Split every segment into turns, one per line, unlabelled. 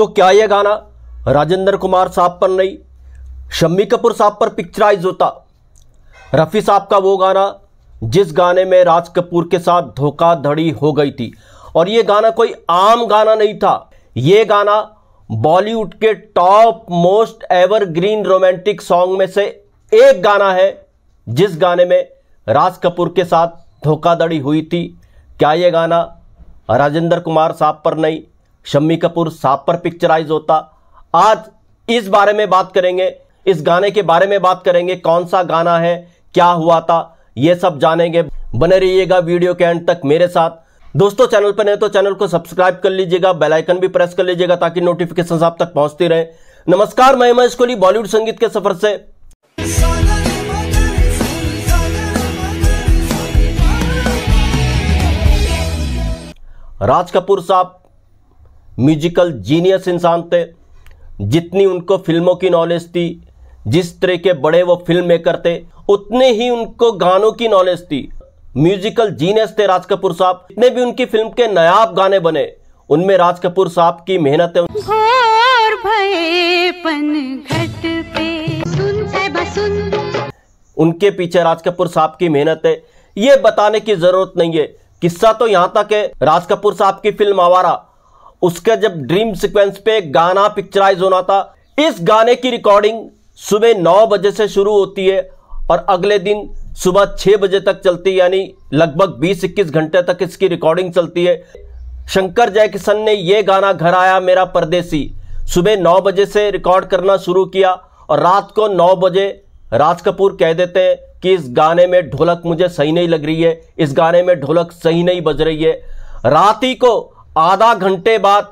तो क्या यह गाना राजेंद्र कुमार साहब पर नहीं शम्मी कपूर साहब पर पिक्चराइज होता रफ़ी साहब का वो गाना जिस गाने में राज कपूर के साथ धोखाधड़ी हो गई थी और यह गाना कोई आम गाना नहीं था यह गाना बॉलीवुड के top most evergreen romantic song में से एक गाना है जिस गाने में राज कपूर के साथ धोखाधड़ी हुई थी क्या यह गाना राजेंद्र कुमार साहब पर नहीं शम्मी कपूर साहब पर पिक्चराइज होता आज इस बारे में बात करेंगे इस गाने के बारे में बात करेंगे कौन सा गाना है क्या हुआ था ये सब जानेंगे बने रहिएगा वीडियो के एंड तक मेरे साथ दोस्तों चैनल पर नहीं तो चैनल को सब्सक्राइब कर लीजिएगा बेल आइकन भी प्रेस कर लीजिएगा ताकि नोटिफिकेशन आप तक पहुंचती रहे नमस्कार मैं महेश कोहली बॉलीवुड संगीत के सफर से राज कपूर साहब म्यूजिकल जीनियस इंसान थे जितनी उनको फिल्मों की नॉलेज थी जिस तरह के बड़े वो फिल्म मेकर थे उतने ही उनको गानों की नॉलेज थी म्यूजिकल जीनियस थे राज कपूर साहब इतने भी उनकी फिल्म के नयाब गाने बने उनमें राज कपूर साहब की मेहनत है उनके पीछे राज कपूर साहब की मेहनत है ये बताने की जरूरत नहीं है किस्सा तो यहां तक है राज कपूर साहब की फिल्म आवारा उसका जब ड्रीम सीक्वेंस पे गाना पिक्चराइज होना था इस गाने की रिकॉर्डिंग सुबह नौ बजे से शुरू होती है और अगले दिन सुबह छह बजे तक चलती है यानी लगभग बीस इक्कीस घंटे तक इसकी रिकॉर्डिंग चलती है शंकर जयकिशन ने यह गाना घर आया मेरा परदेसी सुबह नौ बजे से रिकॉर्ड करना शुरू किया और रात को नौ बजे राज कपूर कह देते हैं कि इस गाने में ढोलक मुझे सही नहीं लग रही है इस गाने में ढोलक सही नहीं बज रही है रात ही को आधा घंटे बाद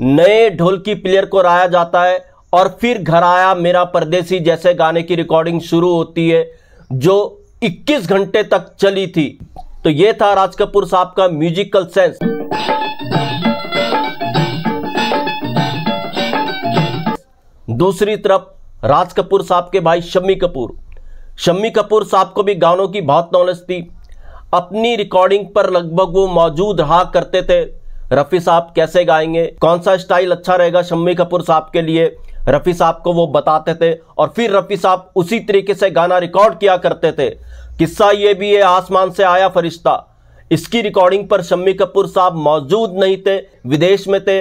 नए ढोलकी प्लेयर को राया जाता है और फिर घर आया मेरा परदेसी जैसे गाने की रिकॉर्डिंग शुरू होती है जो 21 घंटे तक चली थी तो ये था राज कपूर साहब का म्यूजिकल सेंस दूसरी तरफ राज कपूर साहब के भाई शम्मी कपूर शम्मी कपूर साहब को भी गानों की बहुत नॉलेज थी अपनी रिकॉर्डिंग पर लगभग वो मौजूद रहा करते थे रफ़ी साहब कैसे गाएंगे कौन सा स्टाइल अच्छा रहेगा शम्मी कपूर साहब के लिए रफ़ी साहब को वो बताते थे और फिर रफ़ी साहब उसी तरीके से गाना रिकॉर्ड किया करते थे किस्सा ये भी है आसमान से आया फरिश्ता इसकी रिकॉर्डिंग पर शम्मी कपूर साहब मौजूद नहीं थे विदेश में थे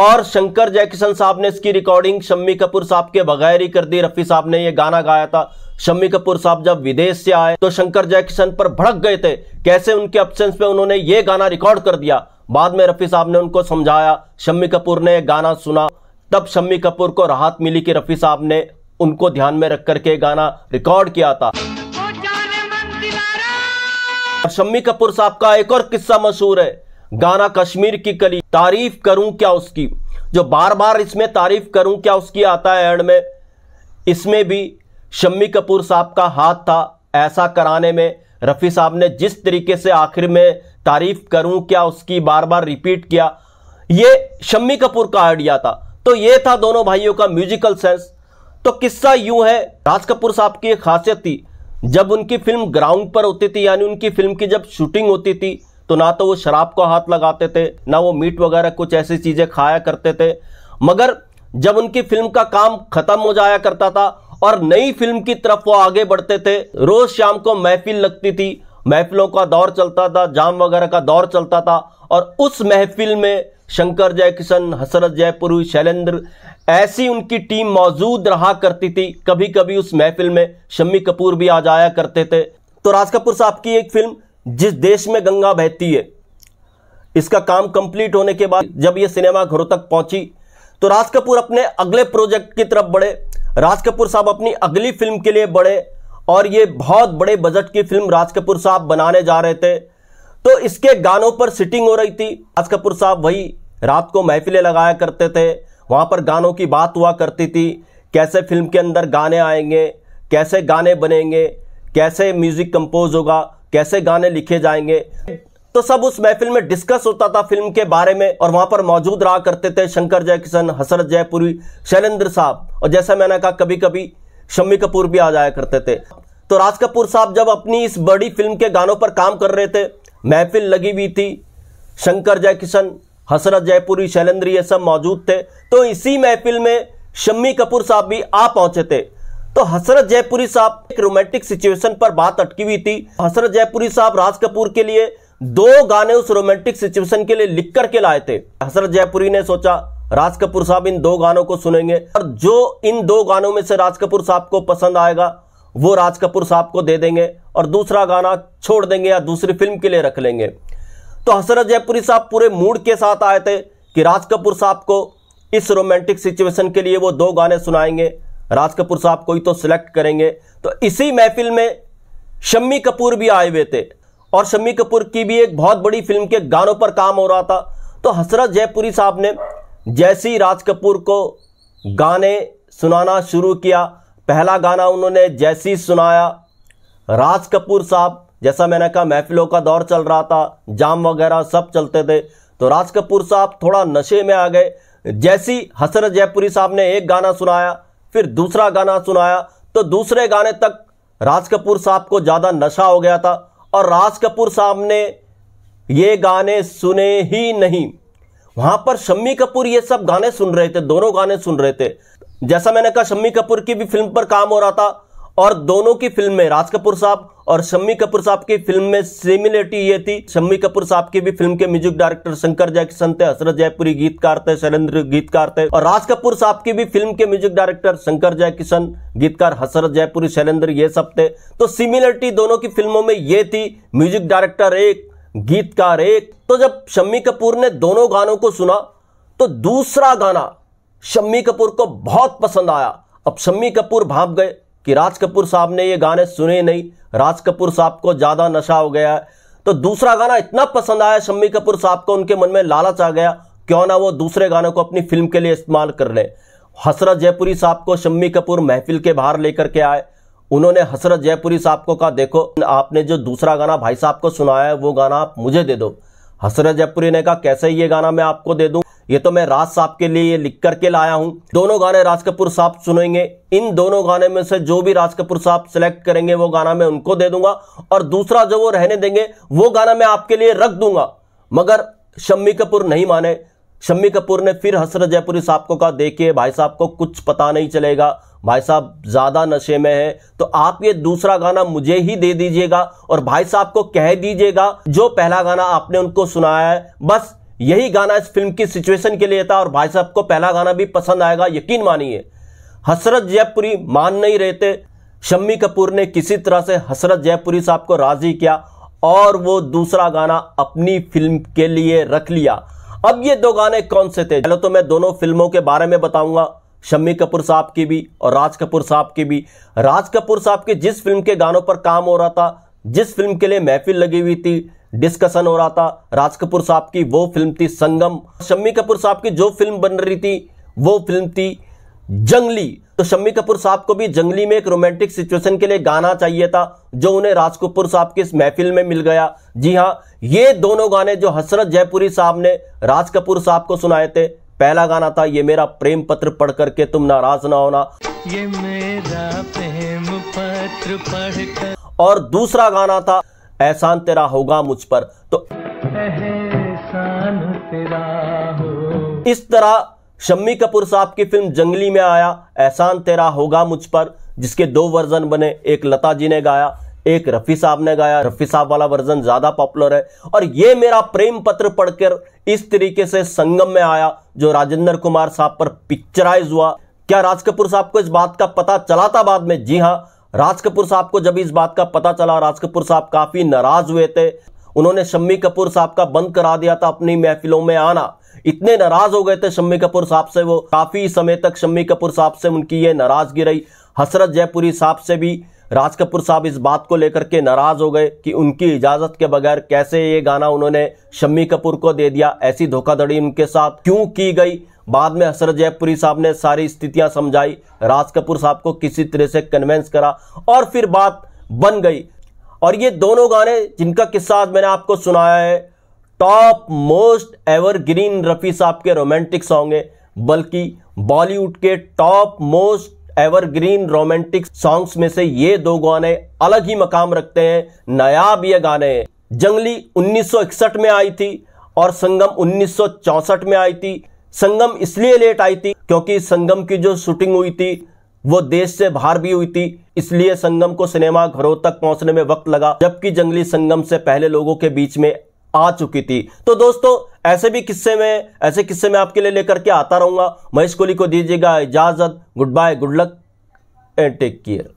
और शंकर जयकिशन साहब ने इसकी रिकॉर्डिंग शम्मी कपूर साहब के बगैर ही कर दी रफ़ी साहब ने यह गाना गाया था शम्मी कपूर साहब जब विदेश से आए तो शंकर जयकिशन पर भड़क गए थे कैसे उनके अपसेंस में उन्होंने ये गाना रिकॉर्ड कर दिया बाद में रफ़ी साहब ने उनको समझाया शम्मी कपूर ने गाना सुना तब शम्मी कपूर को राहत मिली कि रफ़ी साहब ने उनको ध्यान में रख करके गाना रिकॉर्ड किया था शम्मी कपूर साहब का एक और किस्सा मशहूर है गाना कश्मीर की कली तारीफ करूं क्या उसकी जो बार बार इसमें तारीफ करूं क्या उसकी आता है एड में इसमें भी शम्मी कपूर साहब का हाथ था ऐसा कराने में रफ़ी साहब ने जिस तरीके से आखिर में तारीफ करूं क्या उसकी बार बार रिपीट किया ये शम्मी कपूर का आइडिया था तो ये था दोनों भाइयों का म्यूजिकल सेंस तो किस्सा यूं है राज कपूर साहब की खासियत थी जब उनकी फिल्म ग्राउंड पर होती थी यानी उनकी फिल्म की जब शूटिंग होती थी तो ना तो वो शराब को हाथ लगाते थे ना वो मीट वगैरह कुछ ऐसी चीजें खाया करते थे मगर जब उनकी फिल्म का काम खत्म हो जाया करता था और नई फिल्म की तरफ वो आगे बढ़ते थे रोज शाम को महफिल लगती थी महफिलों का दौर चलता था जाम वगैरह का दौर चलता था और उस महफिल में शंकर जयकिशन हसरत जयपुरी शैलेंद्र ऐसी उनकी टीम मौजूद रहा करती थी कभी कभी उस महफिल में शम्मी कपूर भी आ जाया करते थे तो राज कपूर साहब की एक फिल्म जिस देश में गंगा बहती है इसका काम कंप्लीट होने के बाद जब ये सिनेमा घरों तक पहुंची तो राज कपूर अपने अगले प्रोजेक्ट की तरफ बढ़े राज कपूर साहब अपनी अगली फिल्म के लिए बड़े और ये बहुत बड़े बजट की फिल्म राज कपूर साहब बनाने जा रहे थे तो इसके गानों पर सिटिंग हो रही थी राज कपूर साहब वही रात को महफिलें लगाया करते थे वहाँ पर गानों की बात हुआ करती थी कैसे फिल्म के अंदर गाने आएंगे कैसे गाने बनेंगे कैसे म्यूज़िक कंपोज होगा कैसे गाने लिखे जाएंगे तो सब उस महफिल में डिस्कस होता था फिल्म के बारे में और वहां पर मौजूद रहा करते थे शंकर जयकिशन हसरत जयपुरी शैलेंद्र साहब और जैसा मैंने कहा कभी कभी शम्मी कपूर भी आ जाया करते थे तो राज कपूर साहब जब अपनी इस बड़ी फिल्म के गानों पर काम कर रहे थे महफिल लगी हुई थी शंकर जयकिशन हसरत जयपुरी शैलेंद्र ये सब मौजूद थे तो इसी महफिल में शम्मी कपूर साहब भी आ पहुंचे थे तो हसरत जयपुरी साहब एक रोमांटिक सिचुएशन पर बात अटकी हुई थी हसरत जयपुरी साहब राज कपूर के लिए दो गाने उस रोमांटिक सिचुएशन के लिए लिख करके लाए थे हसरत जयपुरी ने सोचा राज कपूर साहब इन दो गानों को सुनेंगे और जो इन दो गानों में से राज कपूर साहब को पसंद आएगा वो राज कपूर साहब को दे देंगे और दूसरा गाना छोड़ देंगे या दूसरी फिल्म के लिए रख लेंगे तो हसरत जयपुरी साहब पूरे मूड के साथ आए थे कि राज कपूर साहब को इस रोमांटिक सिचुएशन के लिए वो दो गाने सुनाएंगे राज कपूर साहब को ही तो सिलेक्ट करेंगे तो इसी महफिल में शम्मी कपूर भी आए हुए थे और शम्मी कपूर की भी एक बहुत बड़ी फिल्म के गानों पर काम हो रहा था तो हसरत जयपुरी साहब ने जैसे ही राज कपूर को गाने सुनाना शुरू किया पहला गाना उन्होंने जैसे ही सुनाया राज कपूर साहब जैसा मैंने कहा महफिलों का दौर चल रहा था जाम वगैरह सब चलते थे तो राज कपूर साहब थोड़ा नशे में आ गए जैसी हसरत जयपुरी साहब ने एक गाना सुनाया फिर दूसरा गाना सुनाया तो दूसरे गाने तक राज कपूर साहब को ज़्यादा नशा हो गया था और राज कपूर साहब ने ये गाने सुने ही नहीं वहां पर शम्मी कपूर ये सब गाने सुन रहे थे दोनों गाने सुन रहे थे जैसा मैंने कहा शम्मी कपूर की भी फिल्म पर काम हो रहा था और दोनों की फिल्म में राज कपूर साहब और शम्मी कपूर साहब की फिल्म में सिमिलरिटी ये थी शम्मी कपूर साहब की भी फिल्म के म्यूजिक डायरेक्टर शंकर जैक्सन थे हसरत जयपुरी गीतकार थे शैलेंद्र गीतकार थे और राज कपूर साहब की भी फिल्म के म्यूजिक डायरेक्टर शंकर जयकिशन गीतकार हसरत जयपुरी शैलेंद्र ये सब थे तो सिमिलरिटी दोनों की फिल्मों में ये थी म्यूजिक डायरेक्टर एक गीतकार एक तो जब शम्मी कपूर ने दोनों गानों को सुना तो दूसरा गाना शम्मी कपूर को बहुत पसंद आया अब शम्मी कपूर भाप गए कि राज कपूर साहब ने ये गाने सुने नहीं राज कपूर साहब को ज़्यादा नशा हो गया है तो दूसरा गाना इतना पसंद आया शम्मी कपूर साहब को उनके मन में लालच आ गया क्यों ना वो दूसरे गानों को अपनी फिल्म के लिए इस्तेमाल कर ले हसरत जयपुरी साहब को शम्मी कपूर महफिल के बाहर लेकर के आए उन्होंने हसरत जयपुरी साहब को कहा देखो आपने जो दूसरा गाना भाई साहब को सुनाया है वो गाना आप मुझे दे दो हसरत जयपुरी ने कहा कैसे ये गाना मैं आपको दे दूं ये तो मैं राज साहब के लिए लिख करके लाया हूं दोनों गाने राज कपूर साहब सुनेंगे इन दोनों गाने में से जो भी राज कपूर साहब सेलेक्ट करेंगे वो गाना मैं उनको दे दूंगा और दूसरा जो वो रहने देंगे वो गाना मैं आपके लिए रख दूंगा मगर शम्मी कपूर नहीं माने शम्मी कपूर ने फिर हसरत जयपुरी साहब को कहा देखिए भाई साहब को कुछ पता नहीं चलेगा भाई साहब ज़्यादा नशे में है तो आप ये दूसरा गाना मुझे ही दे दीजिएगा और भाई साहब को कह दीजिएगा जो पहला गाना आपने उनको सुनाया है बस यही गाना इस फिल्म की सिचुएशन के लिए था और भाई साहब को पहला गाना भी पसंद आएगा यकीन मानिए हसरत जयपुरी मान नहीं रहते शम्मी कपूर ने किसी तरह से हसरत जयपुरी साहब को राजी किया और वो दूसरा गाना अपनी फिल्म के लिए रख लिया अब ये दो गाने कौन से थे चलो तो मैं दोनों फिल्मों के बारे में बताऊंगा शम्मी कपूर साहब की भी और राज कपूर साहब की भी राज कपूर साहब की जिस फिल्म के गानों पर काम हो रहा था जिस फिल्म के लिए महफिल लगी हुई थी डिस्कशन हो रहा था राज कपूर साहब की वो फिल्म थी संगम शम्मी कपूर साहब की जो फिल्म बन रही थी वो फिल्म थी जंगली तो शम्मी कपूर साहब को भी जंगली में एक रोमांटिक सिचुएशन के लिए गाना चाहिए था जो उन्हें राज कपूर साहब की इस महफिल में मिल गया जी हाँ ये दोनों गाने जो हसरत जयपुरी साहब ने राज कपूर साहब को सुनाए थे पहला गाना था ये मेरा प्रेम पत्र पढ़ करके तुम नाराज ना होना ये मेरा प्रेम पत्र पढ़ कर और दूसरा गाना था एहसान तेरा होगा मुझ पर तो इस तरह शम्मी कपूर साहब की फिल्म जंगली में आया एहसान तेरा होगा मुझ पर जिसके दो वर्जन बने एक लता जी ने गाया एक रफ़ी साहब ने गाया रफ़ी साहब वाला वर्जन ज़्यादा पॉपुलर है और ये मेरा प्रेम पत्र पढ़कर इस तरीके से संगम में आया जो राजेंद्र कुमार साहब पर पिक्चराइज हुआ क्या राज कपूर साहब को इस बात का पता चला था बाद में जी हाँ राज कपूर साहब को जब इस बात का पता चला राज कपूर साहब काफी नाराज हुए थे उन्होंने शम्मी कपूर साहब का बंद करा दिया था अपनी महफिलों में आना इतने नाराज हो गए थे शम्मी कपूर साहब से वो काफी समय तक शम्मी कपूर साहब से उनकी ये नाराजगी रही हसरत जयपुरी साहब से भी राज कपूर साहब इस बात को लेकर के नाराज हो गए कि उनकी इजाजत के बगैर कैसे ये गाना उन्होंने शम्मी कपूर को दे दिया ऐसी धोखाधड़ी उनके साथ क्यों की गई बाद में हसरत जयपुरी साहब ने सारी स्थितियां समझाई राज कपूर साहब को किसी तरह से कन्वेंस करा और फिर बात बन गई और ये दोनों गाने जिनका किस्सा आज मैंने आपको सुनाया है टॉप मोस्ट एवरग्रीन रफ़ी साहब के रोमांटिक सॉन्ग है बल्कि बॉलीवुड के top most evergreen romantic songs में से ये दो गाने अलग ही मकाम रखते हैं नायाब ये गाने जंगली 1961 में आई थी और संगम 1964 में आई थी संगम इसलिए लेट आई थी क्योंकि संगम की जो शूटिंग हुई थी वो देश से बाहर भी हुई थी इसलिए संगम को सिनेमा घरों तक पहुंचने में वक्त लगा जबकि जंगली संगम से पहले लोगों के बीच में आ चुकी थी तो दोस्तों ऐसे भी किस्से में ऐसे किस्से में आपके लिए लेकर के आता रहूंगा महेश कोहली को दीजिएगा इजाजत good bye good luck and take care